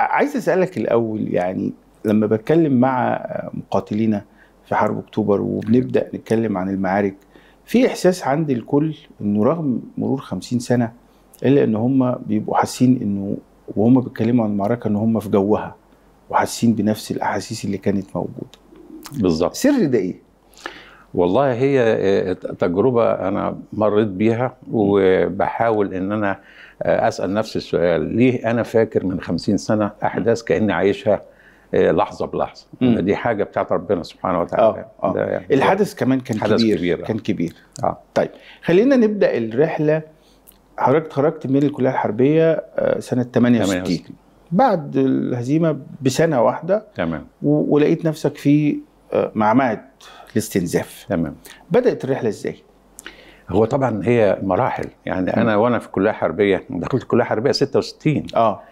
عايز اسالك الاول يعني لما بتكلم مع مقاتلينا في حرب اكتوبر وبنبدا نتكلم عن المعارك في احساس عند الكل انه رغم مرور 50 سنه الا ان هم بيبقوا حاسين انه وهم بيتكلموا عن المعركه ان هم في جوها وحاسين بنفس الاحاسيس اللي كانت موجوده بالظبط سر ده ايه والله هي آه، تجربة أنا مريت بيها وبحاول إن أنا آه، أسأل نفسي السؤال ليه أنا فاكر من خمسين سنة أحداث كأني عايشها آه، لحظة بلحظة مم. يعني دي حاجة بتاعت ربنا سبحانه وتعالى آه. آه. يعني الحدث كمان كان حدث كبير, كبير كان كبير آه. طيب خلينا نبدأ الرحلة حضرتك خرجت من الكلية الحربية سنة 68 بعد الهزيمة بسنة واحدة تمام ولقيت نفسك في مع معهد الاستنزاف تمام بدات الرحله ازاي هو طبعا هي مراحل يعني انا وانا في كليه حربيه دخلت الكليه الحربيه 66 اه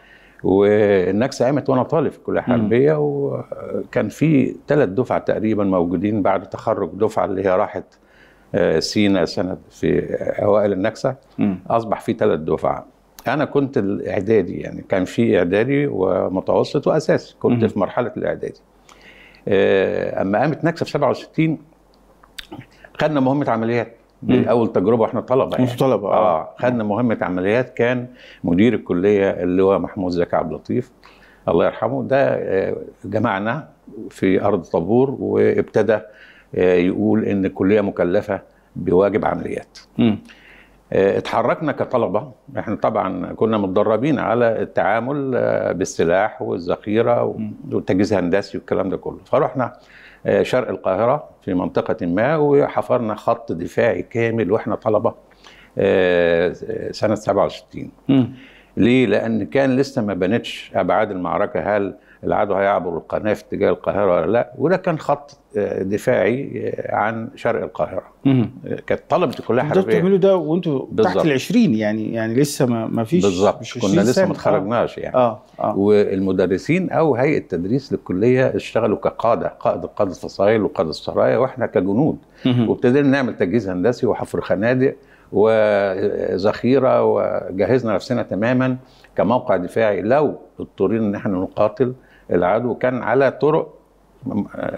والنكسه قامت وانا طالب في الكليه الحربيه وكان في ثلاث دفع تقريبا موجودين بعد تخرج دفعه اللي هي راحت آه، سينا سنه في اوائل النكسه م. اصبح في ثلاث دفع انا كنت الاعدادي يعني كان في اعدادي ومتوسط واساسي كنت م. في مرحله الاعدادي آه، اما قامت نكسه في 67 خدنا مهمه عمليات اول تجربه واحنا طلبه يعني. طلبه اه, آه. خدنا مهمه عمليات كان مدير الكليه اللي هو محمود زكي عبد اللطيف الله يرحمه ده آه، جمعنا في ارض طابور وابتدى آه، يقول ان الكليه مكلفه بواجب عمليات. م. آه، اتحركنا كطلبة احنا طبعا كنا متدربين على التعامل آه، بالسلاح والذخيرة والتجهيز الهندسي والكلام ده كله فرحنا آه، شرق القاهرة في منطقة ما وحفرنا خط دفاعي كامل واحنا طلبة سنة 67 ليه؟ لأن كان لسه ما بنتش أبعاد المعركة هل العدو هيعبر القناه في اتجاه القاهره ولا لا وده كان خط آه، دفاعي آه، عن شرق القاهره كانت طلبه الكليه حربيه انتوا بتعملوا ده وانتوا تحت ال 20 يعني يعني لسه ما, ما فيش بالظبط كنا لسه ما اتخرجناش يعني آه. آه. والمدرسين او هيئه التدريس للكليه اشتغلوا كقاده قائد قاده الفصائل وقاده السرايا واحنا كجنود وابتدينا نعمل تجهيز هندسي وحفر خنادق وذخيره وجهزنا نفسنا تماما كموقع دفاعي لو اضطرينا ان احنا نقاتل العدو كان على طرق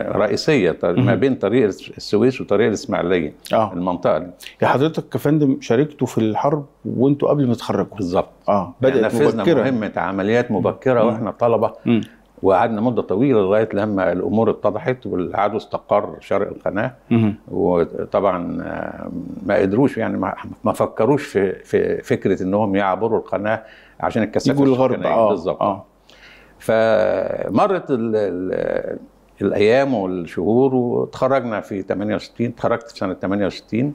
رئيسيه ما بين طريق السويس وطريق الاسماعيليه آه. المنطقه دي يا حضرتك كفندم شاركتوا في الحرب وانتوا قبل ما تخرجوا بالظبط اه بدات نفذنا مبكرة. مهمه عمليات مبكره مم. واحنا طلبه مم. وقعدنا مده طويله لغايه لما الامور اتضحت والعدو استقر شرق القناه مم. وطبعا آه، ما قدروش يعني ما فكروش في, في فكره انهم يعبروا القناه عشان الكثافه يجوا الغرب آه. بالظبط آه. فمرت الـ الـ الايام والشهور وتخرجنا في 68 تخرجت في سنه 68